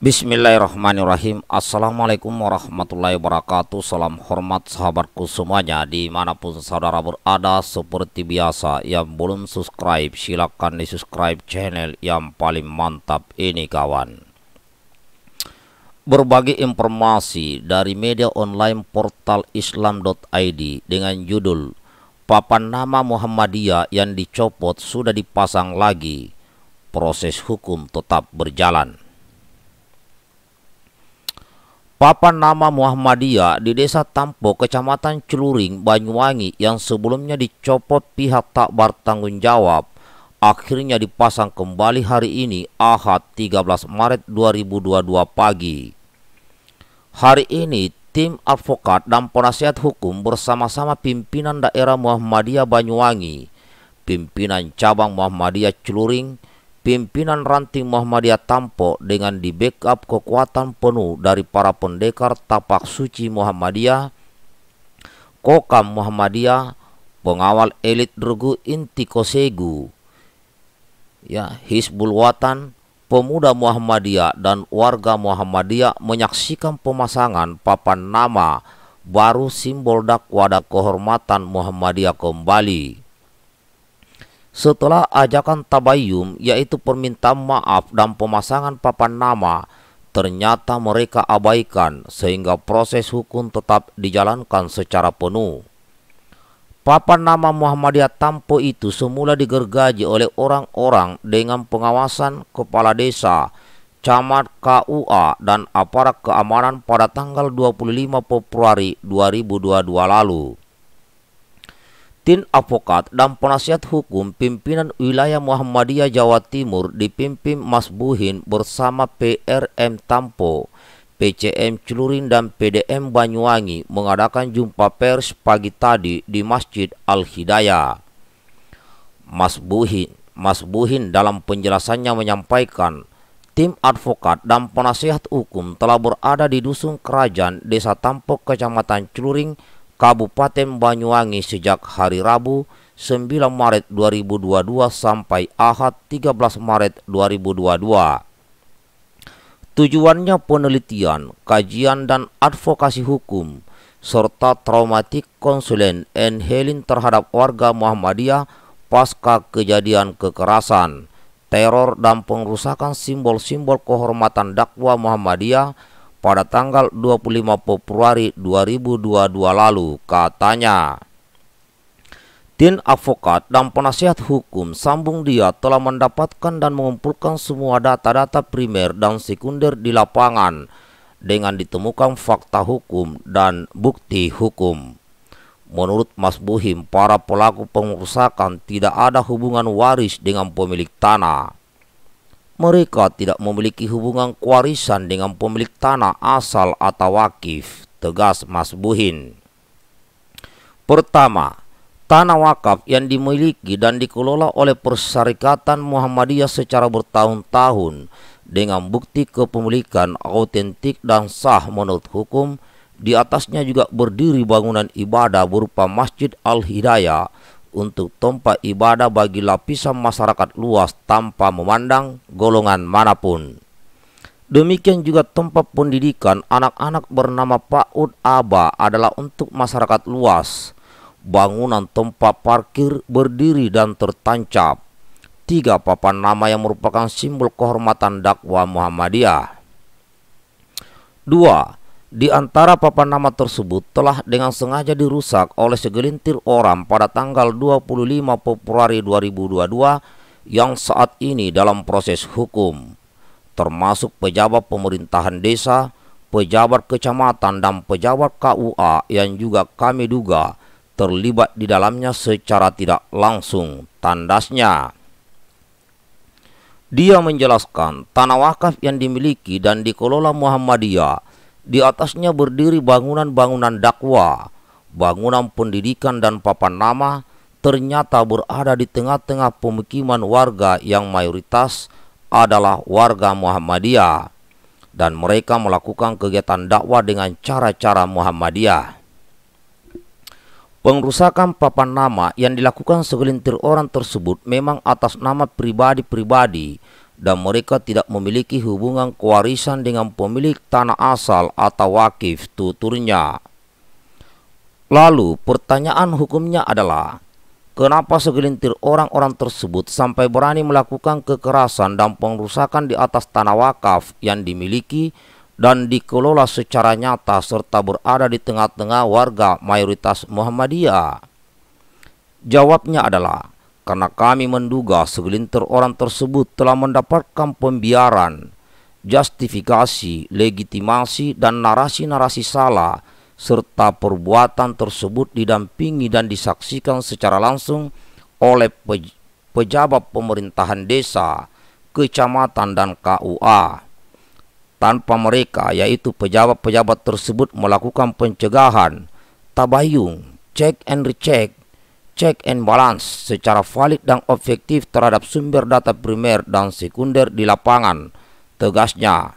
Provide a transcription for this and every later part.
Bismillahirrahmanirrahim Assalamualaikum warahmatullahi wabarakatuh Salam hormat sahabatku semuanya Dimanapun saudara berada Seperti biasa Yang belum subscribe silahkan di subscribe channel Yang paling mantap ini kawan Berbagi informasi dari media online portal islam.id Dengan judul Papan nama Muhammadiyah yang dicopot sudah dipasang lagi Proses hukum tetap berjalan Papan nama Muhammadiyah di Desa Tampo, Kecamatan Celuring, Banyuwangi yang sebelumnya dicopot pihak tak bertanggung jawab, akhirnya dipasang kembali hari ini Ahad 13 Maret 2022 pagi. Hari ini tim advokat dan penasihat hukum bersama-sama pimpinan daerah Muhammadiyah Banyuwangi, pimpinan cabang Muhammadiyah Celuring, pimpinan ranting Muhammadiyah Tampo dengan di backup kekuatan penuh dari para pendekar tapak suci Muhammadiyah, Kokam Muhammadiyah, pengawal elit Drugu Inti Kosegu, ya, Hizbul Watan, pemuda Muhammadiyah dan warga Muhammadiyah menyaksikan pemasangan papan nama baru simbol dakwah dan kehormatan Muhammadiyah kembali. Setelah ajakan tabayum yaitu permintaan maaf dan pemasangan papan nama ternyata mereka abaikan sehingga proses hukum tetap dijalankan secara penuh. Papan nama Muhammadiyah Tampo itu semula digergaji oleh orang-orang dengan pengawasan kepala desa, camat KUA dan aparat keamanan pada tanggal 25 Februari 2022 lalu. Tim advokat dan penasihat hukum pimpinan wilayah Muhammadiyah Jawa Timur dipimpin Mas Buhin bersama PRM Tampo, PCM Celurin dan PDM Banyuwangi mengadakan jumpa pers pagi tadi di Masjid Al-Hidayah. Mas Buhin, Mas Buhin dalam penjelasannya menyampaikan Tim advokat dan penasihat hukum telah berada di Dusun Kerajaan, Desa Tampo, Kecamatan Celuring, Kabupaten Banyuwangi sejak hari Rabu 9 Maret 2022 sampai Ahad 13 Maret 2022. Tujuannya penelitian, kajian dan advokasi hukum serta traumatik konsulen and healing terhadap warga Muhammadiyah pasca kejadian kekerasan, teror dan pengrusakan simbol-simbol kehormatan dakwah Muhammadiyah pada tanggal 25 Februari 2022 lalu. Katanya, Tim advokat dan penasihat hukum Sambung Dia telah mendapatkan dan mengumpulkan semua data-data primer dan sekunder di lapangan dengan ditemukan fakta hukum dan bukti hukum. Menurut Mas Buhim, para pelaku pengurusakan tidak ada hubungan waris dengan pemilik tanah. Mereka tidak memiliki hubungan kewarisan dengan pemilik tanah asal atau wakif, tegas Mas Buhin. Pertama, tanah wakaf yang dimiliki dan dikelola oleh Persyarikatan Muhammadiyah secara bertahun-tahun dengan bukti kepemilikan autentik dan sah menurut hukum, di atasnya juga berdiri bangunan ibadah berupa Masjid Al-Hidayah untuk tempat ibadah bagi lapisan masyarakat luas tanpa memandang golongan manapun. Demikian juga tempat pendidikan anak-anak bernama PAUD ABA adalah untuk masyarakat luas. Bangunan tempat parkir berdiri dan tertancap. Tiga papan nama yang merupakan simbol kehormatan dakwah Muhammadiyah. 2. Di antara papan nama tersebut telah dengan sengaja dirusak oleh segelintir orang pada tanggal 25 Februari 2022 yang saat ini dalam proses hukum, termasuk pejabat pemerintahan desa, pejabat kecamatan dan pejabat KUA yang juga kami duga terlibat di dalamnya secara tidak langsung tandasnya. Dia menjelaskan tanah wakaf yang dimiliki dan dikelola Muhammadiyah di atasnya berdiri bangunan-bangunan dakwah, bangunan pendidikan dan papan nama ternyata berada di tengah-tengah pemukiman warga yang mayoritas adalah warga Muhammadiyah dan mereka melakukan kegiatan dakwah dengan cara-cara Muhammadiyah. Pengrusakan papan nama yang dilakukan segelintir orang tersebut memang atas nama pribadi-pribadi dan mereka tidak memiliki hubungan kewarisan dengan pemilik tanah asal atau wakif tuturnya. Lalu pertanyaan hukumnya adalah, kenapa segelintir orang-orang tersebut sampai berani melakukan kekerasan dan pengrusakan di atas tanah wakaf yang dimiliki dan dikelola secara nyata serta berada di tengah-tengah warga mayoritas Muhammadiyah? Jawabnya adalah, karena kami menduga segelintir orang tersebut telah mendapatkan pembiaran, justifikasi, legitimasi, dan narasi-narasi salah, serta perbuatan tersebut didampingi dan disaksikan secara langsung oleh pejabat pemerintahan desa, kecamatan, dan KUA. Tanpa mereka, yaitu pejabat-pejabat tersebut melakukan pencegahan, tabayung, check and recheck, check and balance secara valid dan objektif terhadap sumber data primer dan sekunder di lapangan, tegasnya.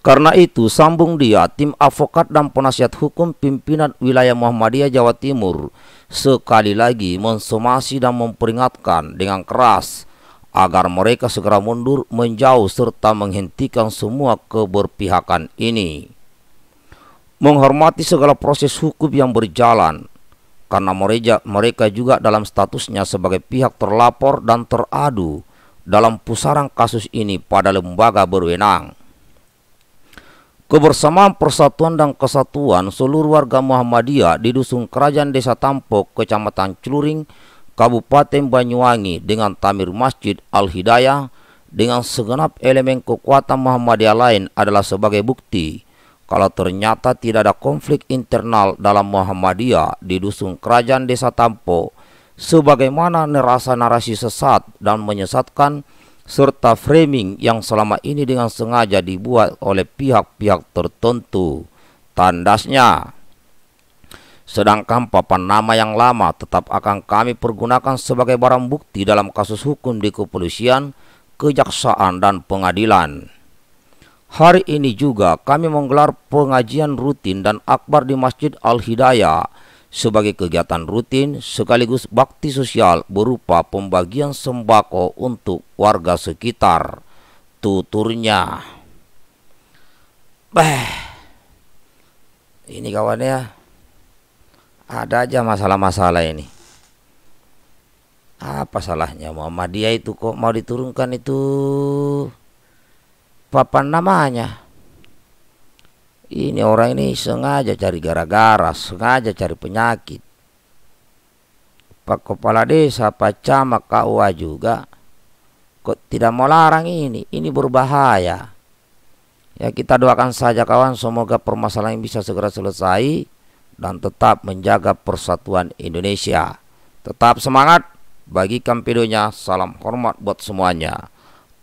Karena itu, sambung dia, tim avokat dan penasihat hukum pimpinan wilayah Muhammadiyah Jawa Timur sekali lagi mensomasi dan memperingatkan dengan keras agar mereka segera mundur menjauh serta menghentikan semua keberpihakan ini. Menghormati segala proses hukum yang berjalan, karena mereka juga dalam statusnya sebagai pihak terlapor dan teradu dalam pusaran kasus ini pada lembaga berwenang. Kebersamaan persatuan dan kesatuan seluruh warga Muhammadiyah di Dusun Kerajaan Desa Tampok, Kecamatan Celuring, Kabupaten Banyuwangi dengan Tamir Masjid Al-Hidayah dengan segenap elemen kekuatan Muhammadiyah lain adalah sebagai bukti kalau ternyata tidak ada konflik internal dalam Muhammadiyah di dusun kerajaan desa Tampo, sebagaimana nerasa narasi sesat dan menyesatkan serta framing yang selama ini dengan sengaja dibuat oleh pihak-pihak tertentu. Tandasnya, sedangkan papan nama yang lama tetap akan kami pergunakan sebagai barang bukti dalam kasus hukum di kepolisian, kejaksaan, dan pengadilan. Hari ini juga kami menggelar pengajian rutin dan akbar di Masjid Al-Hidayah sebagai kegiatan rutin sekaligus bakti sosial berupa pembagian sembako untuk warga sekitar. Tuturnya. Beh. Ini ya. ada aja masalah-masalah ini. Apa salahnya Muhammadiyah itu kok mau diturunkan itu? papan namanya ini orang ini sengaja cari gara-gara sengaja cari penyakit Pak Kepala Desa, Pak Camat, KUA juga kok tidak mau larang ini, ini berbahaya. Ya kita doakan saja kawan semoga permasalahan bisa segera selesai dan tetap menjaga persatuan Indonesia. Tetap semangat, bagikan videonya, salam hormat buat semuanya.